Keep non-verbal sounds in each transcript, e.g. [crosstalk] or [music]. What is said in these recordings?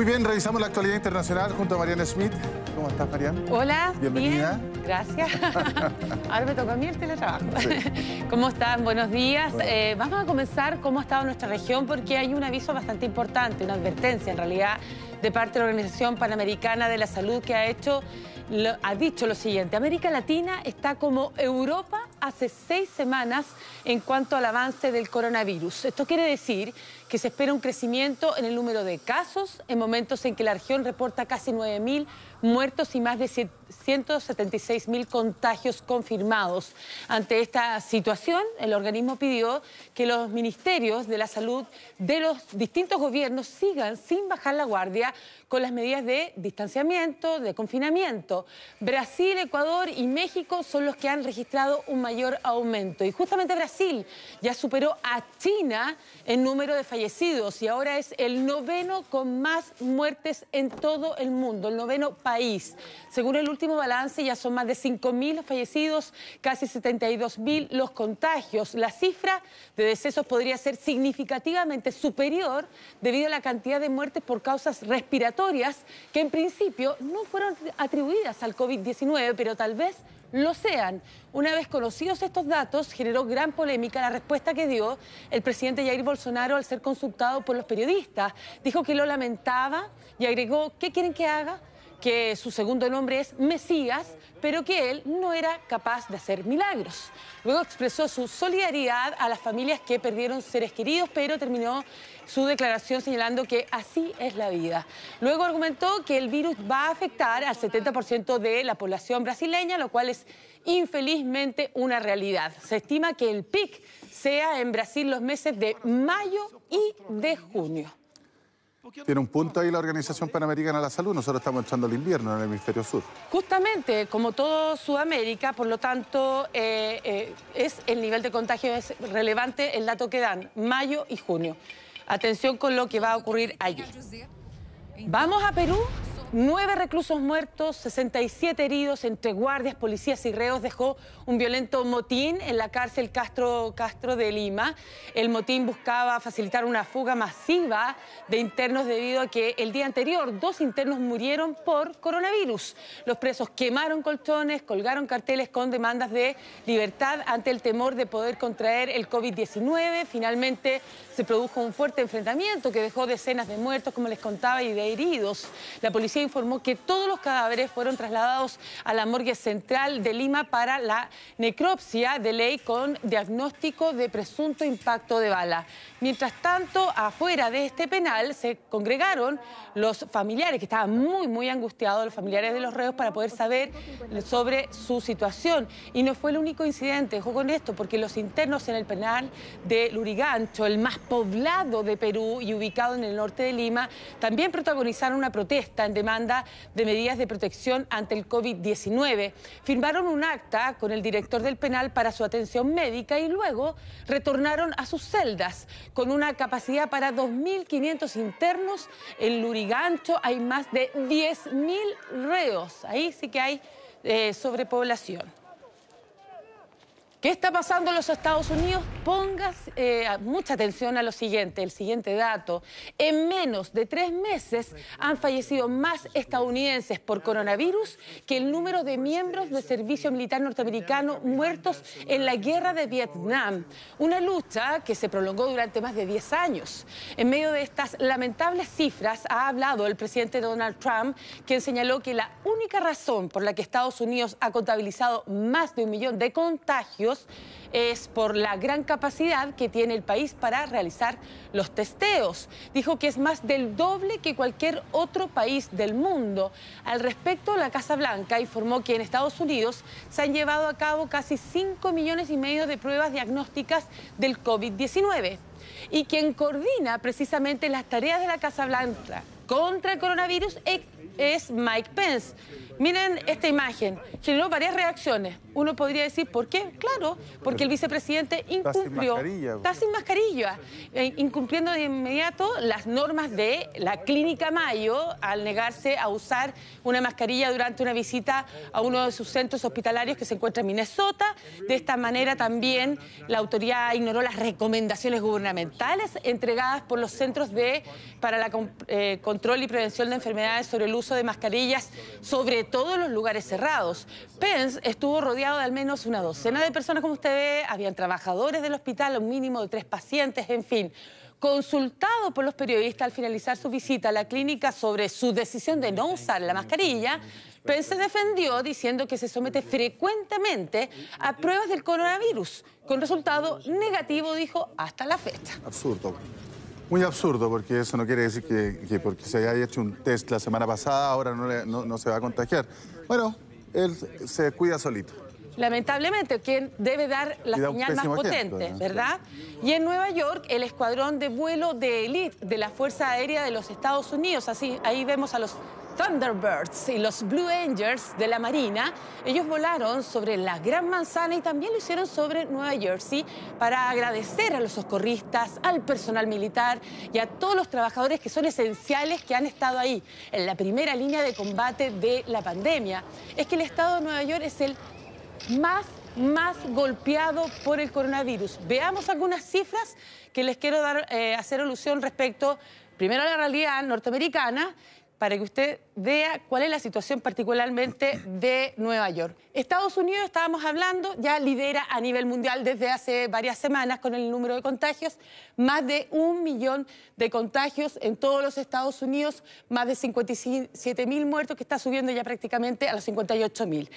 Muy bien, revisamos la actualidad internacional junto a Mariana Smith. ¿Cómo estás, Mariana? Hola. Bienvenida. gracias. [laughs] Ahora me toca a mí el teletrabajo. [laughs] ¿Cómo están? Buenos días. Eh, vamos a comenzar cómo ha estado nuestra región porque hay un aviso bastante importante, una advertencia en realidad de parte de la Organización Panamericana de la Salud que ha hecho, ha dicho lo siguiente. América Latina está como Europa hace seis semanas en cuanto al avance del coronavirus. Esto quiere decir que se espera un crecimiento en el número de casos en momentos en que la región reporta casi 9.000 muertos y más de 176.000 contagios confirmados. Ante esta situación, el organismo pidió que los ministerios de la salud de los distintos gobiernos sigan sin bajar la guardia con las medidas de distanciamiento, de confinamiento. Brasil, Ecuador y México son los que han registrado un mayor mayor aumento. Y justamente Brasil ya superó a China en número de fallecidos y ahora es el noveno con más muertes en todo el mundo, el noveno país. Según el último balance ya son más de 5.000 fallecidos, casi 72.000 los contagios. La cifra de decesos podría ser significativamente superior debido a la cantidad de muertes por causas respiratorias que en principio no fueron atribuidas al COVID-19, pero tal vez lo sean. Una vez conocidos estos datos, generó gran polémica la respuesta que dio el presidente Jair Bolsonaro al ser consultado por los periodistas. Dijo que lo lamentaba y agregó, ¿qué quieren que haga? que su segundo nombre es Mesías, pero que él no era capaz de hacer milagros. Luego expresó su solidaridad a las familias que perdieron seres queridos, pero terminó su declaración señalando que así es la vida. Luego argumentó que el virus va a afectar al 70% de la población brasileña, lo cual es infelizmente una realidad. Se estima que el PIC sea en Brasil los meses de mayo y de junio. Tiene un punto ahí la Organización Panamericana de la Salud. Nosotros estamos entrando el invierno en el hemisferio sur. Justamente, como todo Sudamérica, por lo tanto, eh, eh, es el nivel de contagio es relevante el dato que dan, mayo y junio. Atención con lo que va a ocurrir allí. Vamos a Perú. Nueve reclusos muertos, 67 heridos entre guardias, policías y reos dejó un violento motín en la cárcel Castro, Castro de Lima. El motín buscaba facilitar una fuga masiva de internos debido a que el día anterior dos internos murieron por coronavirus. Los presos quemaron colchones, colgaron carteles con demandas de libertad ante el temor de poder contraer el COVID-19. Finalmente se produjo un fuerte enfrentamiento que dejó decenas de muertos, como les contaba, y de heridos. La policía informó que todos los cadáveres fueron trasladados a la morgue central de Lima para la necropsia de ley con diagnóstico de presunto impacto de bala. Mientras tanto, afuera de este penal se congregaron los familiares, que estaban muy, muy angustiados, los familiares de los reos, para poder saber sobre su situación. Y no fue el único incidente, Dejó con esto, porque los internos en el penal de Lurigancho, el más poblado de Perú y ubicado en el norte de Lima, también protagonizaron una protesta en demanda de medidas de protección ante el COVID-19. Firmaron un acta con el director del penal para su atención médica y luego retornaron a sus celdas con una capacidad para 2.500 internos. En Lurigancho hay más de 10.000 reos. Ahí sí que hay eh, sobrepoblación. ¿Qué está pasando en los Estados Unidos? Pongas eh, mucha atención a lo siguiente, el siguiente dato. En menos de tres meses han fallecido más estadounidenses por coronavirus que el número de miembros del servicio militar norteamericano muertos en la guerra de Vietnam, una lucha que se prolongó durante más de 10 años. En medio de estas lamentables cifras ha hablado el presidente Donald Trump, quien señaló que la única razón por la que Estados Unidos ha contabilizado más de un millón de contagios es por la gran capacidad que tiene el país para realizar los testeos. Dijo que es más del doble que cualquier otro país del mundo. Al respecto, la Casa Blanca informó que en Estados Unidos se han llevado a cabo casi 5 millones y medio de pruebas diagnósticas del COVID-19 y quien coordina precisamente las tareas de la Casa Blanca contra el coronavirus e- es Mike Pence. Miren esta imagen. Generó varias reacciones. Uno podría decir, ¿por qué? Claro, porque el vicepresidente incumplió. Está sin mascarilla. Eh, incumpliendo de inmediato las normas de la Clínica Mayo al negarse a usar una mascarilla durante una visita a uno de sus centros hospitalarios que se encuentra en Minnesota. De esta manera también la autoridad ignoró las recomendaciones gubernamentales entregadas por los centros de, para el eh, control y prevención de enfermedades sobre el uso de mascarillas, sobre todos los lugares cerrados. Pence estuvo rodeado de al menos una docena de personas, como usted ve, habían trabajadores del hospital, un mínimo de tres pacientes, en fin. Consultado por los periodistas al finalizar su visita a la clínica sobre su decisión de no usar la mascarilla, Pence se defendió diciendo que se somete frecuentemente a pruebas del coronavirus, con resultado negativo, dijo, hasta la fecha. Absurdo. Muy absurdo, porque eso no quiere decir que, porque se haya hecho un test la semana pasada, ahora no, no, se va a contagiar. Bueno, él se cuida solito lamentablemente, quien debe dar la señal más potente, ¿verdad? Y en Nueva York, el escuadrón de vuelo de élite de la Fuerza Aérea de los Estados Unidos, así, ahí vemos a los Thunderbirds y los Blue Angels de la Marina. Ellos volaron sobre la Gran Manzana y también lo hicieron sobre Nueva Jersey para agradecer a los socorristas, al personal militar y a todos los trabajadores que son esenciales que han estado ahí en la primera línea de combate de la pandemia. Es que el estado de Nueva York es el más más golpeado por el coronavirus. Veamos algunas cifras que les quiero dar, eh, hacer alusión respecto primero a la realidad norteamericana para que usted cuál es la situación particularmente de Nueva York. Estados Unidos, estábamos hablando, ya lidera a nivel mundial desde hace varias semanas con el número de contagios, más de un millón de contagios en todos los Estados Unidos, más de 57 mil muertos que está subiendo ya prácticamente a los 58.000.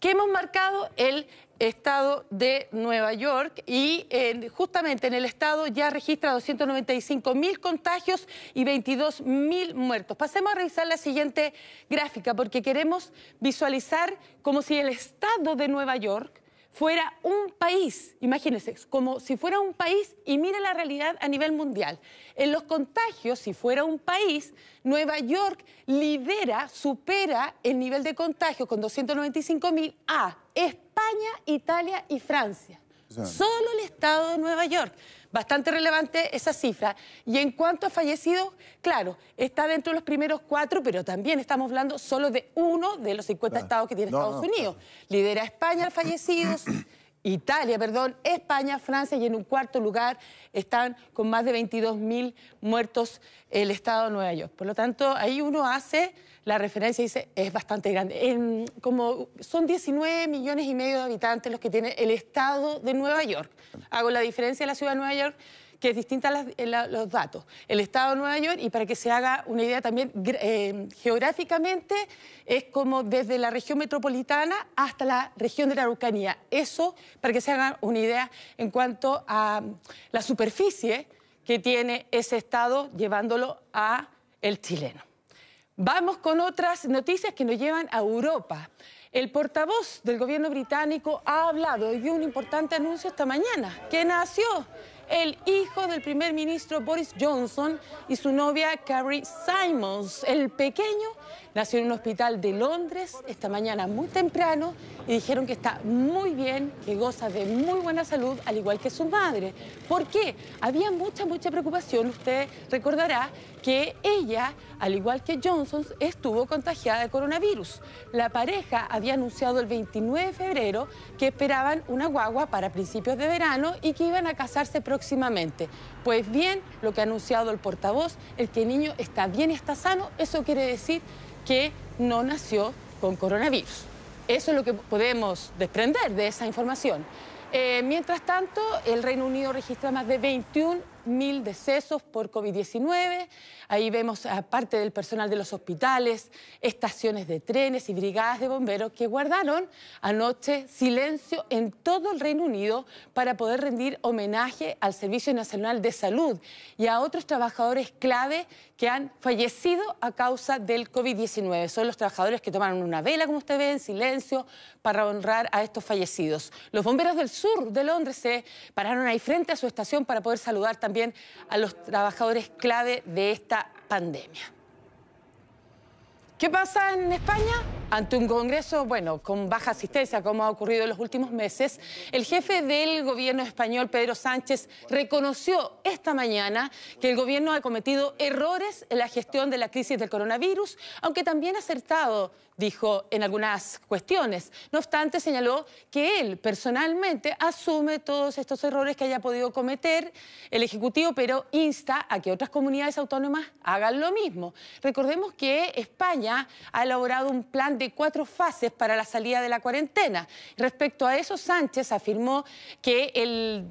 ¿Qué hemos marcado? El estado de Nueva York y justamente en el estado ya registra 295.000 contagios y 22.000 muertos. Pasemos a revisar la siguiente gráfica, porque queremos visualizar como si el Estado de Nueva York fuera un país, imagínense, como si fuera un país y mire la realidad a nivel mundial. En los contagios, si fuera un país, Nueva York lidera, supera el nivel de contagio con 295.000 a España, Italia y Francia. Solo el estado de Nueva York. Bastante relevante esa cifra. Y en cuanto a fallecidos, claro, está dentro de los primeros cuatro, pero también estamos hablando solo de uno de los 50 estados que tiene Estados Unidos. Lidera España fallecidos. Italia, perdón, España, Francia y en un cuarto lugar están con más de 22.000 muertos el Estado de Nueva York. Por lo tanto, ahí uno hace la referencia y dice, es bastante grande. como son 19 millones y medio de habitantes los que tiene el Estado de Nueva York. Hago la diferencia de la ciudad de Nueva York que es distinta a, eh, los datos. El estado de Nueva York, y para que se haga una idea también eh, geográficamente, es como desde la región metropolitana hasta la región de la Araucanía. Eso para que se haga una idea en cuanto a la superficie que tiene ese estado llevándolo a el chileno. Vamos con otras noticias que nos llevan a Europa. El portavoz del gobierno británico ha hablado y dio un importante anuncio esta mañana, que nació el hijo del primer ministro Boris Johnson y su novia Carrie Simons. El pequeño nació en un hospital de Londres esta mañana muy temprano y dijeron que está muy bien, que goza de muy buena salud, al igual que su madre. ¿Por qué? Había mucha, mucha preocupación. Usted recordará que ella, al igual que Johnson, estuvo contagiada de coronavirus. La pareja había anunciado el 29 de febrero que esperaban una guagua para principios de verano y que iban a casarse próximamente pues bien, lo que ha anunciado el portavoz, el que niño está bien y está sano, eso quiere decir que no nació con coronavirus. Eso es lo que podemos desprender de esa información. Eh, mientras tanto, el Reino Unido registra más de 21 mil decesos por COVID-19. Ahí vemos a parte del personal de los hospitales, estaciones de trenes y brigadas de bomberos que guardaron anoche silencio en todo el Reino Unido para poder rendir homenaje al Servicio Nacional de Salud y a otros trabajadores clave que han fallecido a causa del COVID-19. Son los trabajadores que tomaron una vela, como usted ve, en silencio para honrar a estos fallecidos. Los bomberos del sur de Londres se pararon ahí frente a su estación para poder saludar también a los trabajadores clave de esta pandemia. ¿Qué pasa en España? Ante un Congreso, bueno, con baja asistencia, como ha ocurrido en los últimos meses, el jefe del gobierno español, Pedro Sánchez, reconoció esta mañana que el gobierno ha cometido errores en la gestión de la crisis del coronavirus, aunque también ha acertado, dijo, en algunas cuestiones. No obstante, señaló que él personalmente asume todos estos errores que haya podido cometer el Ejecutivo, pero insta a que otras comunidades autónomas hagan lo mismo. Recordemos que España ha elaborado un plan de cuatro fases para la salida de la cuarentena. Respecto a eso, Sánchez afirmó que el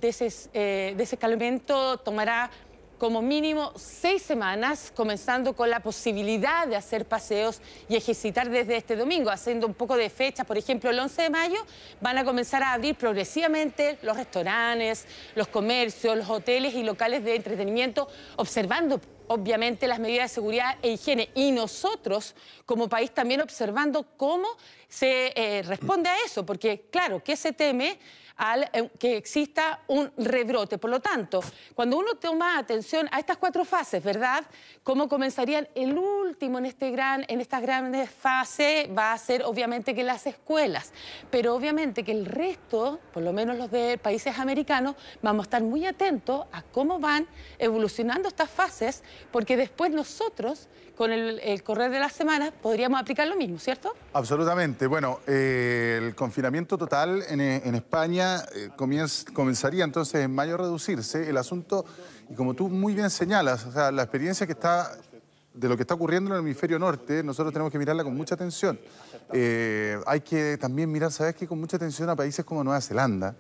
eh, desescalamiento tomará como mínimo seis semanas, comenzando con la posibilidad de hacer paseos y ejercitar desde este domingo, haciendo un poco de fecha. Por ejemplo, el 11 de mayo van a comenzar a abrir progresivamente los restaurantes, los comercios, los hoteles y locales de entretenimiento, observando obviamente las medidas de seguridad e higiene y nosotros como país también observando cómo se eh, responde a eso, porque claro, que se teme? Al, eh, que exista un rebrote. Por lo tanto, cuando uno toma atención a estas cuatro fases, ¿verdad? ¿Cómo comenzarían el último en, este gran, en estas grandes fases va a ser obviamente que las escuelas, pero obviamente que el resto, por lo menos los de países americanos, vamos a estar muy atentos a cómo van evolucionando estas fases, porque después nosotros, con el, correr de las semanas, podríamos aplicar lo mismo, ¿cierto? Absolutamente. Bueno, eh, el confinamiento total en, eh, España eh, comenzaría entonces en mayo a reducirse. El asunto, y como tú muy bien señalas, la experiencia que está de lo que está ocurriendo en el hemisferio norte, nosotros tenemos que mirarla con mucha atención. Eh, hay que también mirar, ¿sabes qué? Con mucha atención a países como Nueva Zelanda,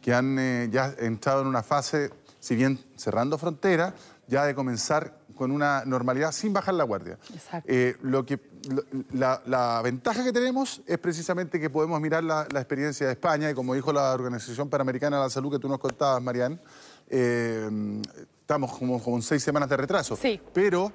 que han eh, ya entrado en una fase, si bien cerrando fronteras, ya de comenzar con una normalidad sin bajar la guardia. Eh, lo que, la, ventaja que tenemos es precisamente que podemos mirar la, experiencia de España y como dijo la Organización Panamericana de la Salud que tú nos contabas, Marian, estamos como con seis semanas de retraso. Sí. Pero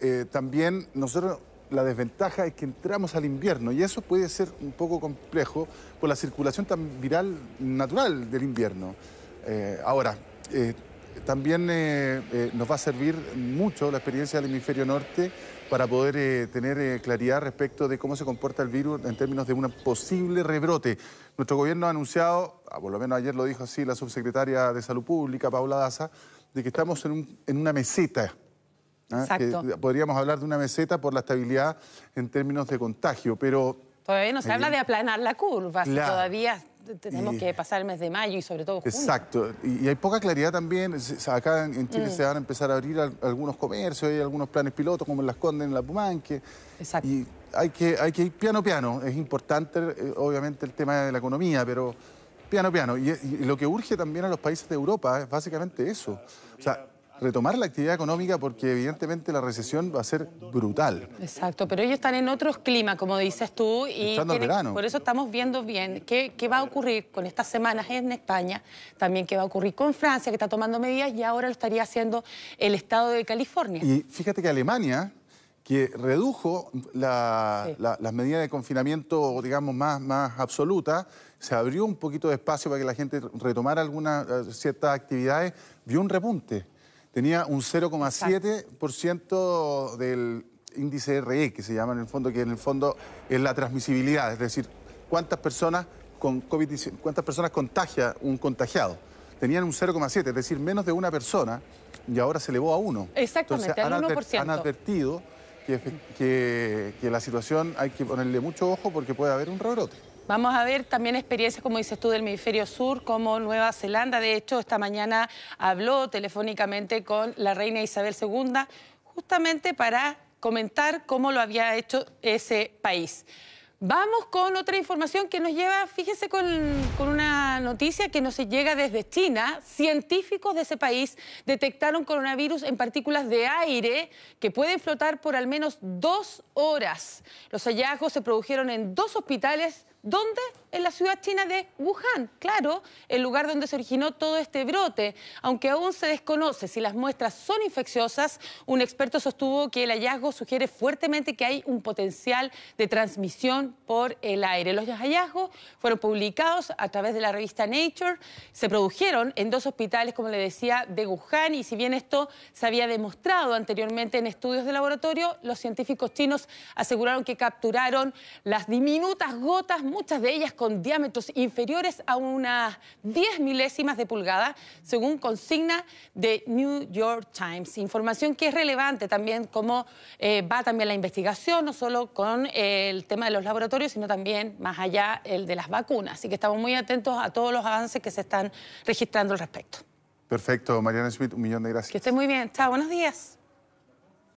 eh, también nosotros la desventaja es que entramos al invierno y eso puede ser un poco complejo por la circulación tan viral natural del invierno. Eh, ahora, eh, también nos va a servir mucho la experiencia del hemisferio norte para poder tener claridad respecto de cómo se comporta el virus en términos de un posible rebrote. Nuestro gobierno ha anunciado, ah, por lo menos ayer lo dijo así la subsecretaria de Salud Pública, Paula Daza, de que estamos en, en una meseta ¿ah? podríamos hablar de una meseta por la estabilidad en términos de contagio, pero... Todavía no se habla de aplanar la curva, todavía tenemos que pasar el mes de mayo y sobre todo junio. Exacto, y, hay poca claridad también, acá en Chile mm. se van a empezar a abrir algunos comercios, hay algunos planes pilotos como en Las Condes, en La Pumanque. Exacto. Y hay que, hay que ir piano piano, es importante eh, obviamente el tema de la economía, pero piano piano. Y, y, lo que urge también a los países de Europa es básicamente eso. O sea, retomar la actividad económica porque evidentemente la recesión va a ser brutal. Exacto, pero ellos están en otros climas, como dices tú, y por eso estamos viendo bien qué, va a ocurrir con estas semanas en España, también qué va a ocurrir con Francia, que está tomando medidas y ahora lo estaría haciendo el Estado de California. Y fíjate que Alemania que redujo las medidas de confinamiento, digamos, más, más absolutas, se abrió un poquito de espacio para que la gente retomara algunas eh, ciertas actividades, vio un repunte tenía un 0,7% del índice RE, que se llama en el fondo, que en el fondo es la transmisibilidad, es decir, cuántas personas con COVID cuántas personas contagia un contagiado. Tenían un 0,7, es decir, menos de una persona, y ahora se elevó a uno. Exactamente, han, han advertido que, que la situación hay que ponerle mucho ojo porque puede haber un rebrote. Vamos a ver también experiencias, como dices tú, del hemisferio sur, como Nueva Zelanda. De hecho, esta mañana habló telefónicamente con la reina Isabel II, justamente para comentar cómo lo había hecho ese país. Vamos con otra información que nos lleva, fíjese con, con, una noticia que nos llega desde China. Científicos de ese país detectaron coronavirus en partículas de aire que pueden flotar por al menos dos horas. Los hallazgos se produjeron en dos hospitales ¿Dónde? En la ciudad china de Wuhan, claro, el lugar donde se originó todo este brote. Aunque aún se desconoce si las muestras son infecciosas, un experto sostuvo que el hallazgo sugiere fuertemente que hay un potencial de transmisión por el aire. Los hallazgos fueron publicados a través de la revista Nature, se produjeron en dos hospitales, como le decía, de Wuhan y si bien esto se había demostrado anteriormente en estudios de laboratorio, los científicos chinos aseguraron que capturaron las diminutas gotas muchas de ellas con diámetros inferiores a unas 10 milésimas de pulgada, según consigna de New York Times. Información que es relevante también cómo eh, va también la investigación, no solo con el tema de los laboratorios, sino también más allá el de las vacunas. Así que estamos muy atentos a todos los avances que se están registrando al respecto. Perfecto, Mariana Schmidt, un millón de gracias. Que esté muy bien. Chao, buenos días.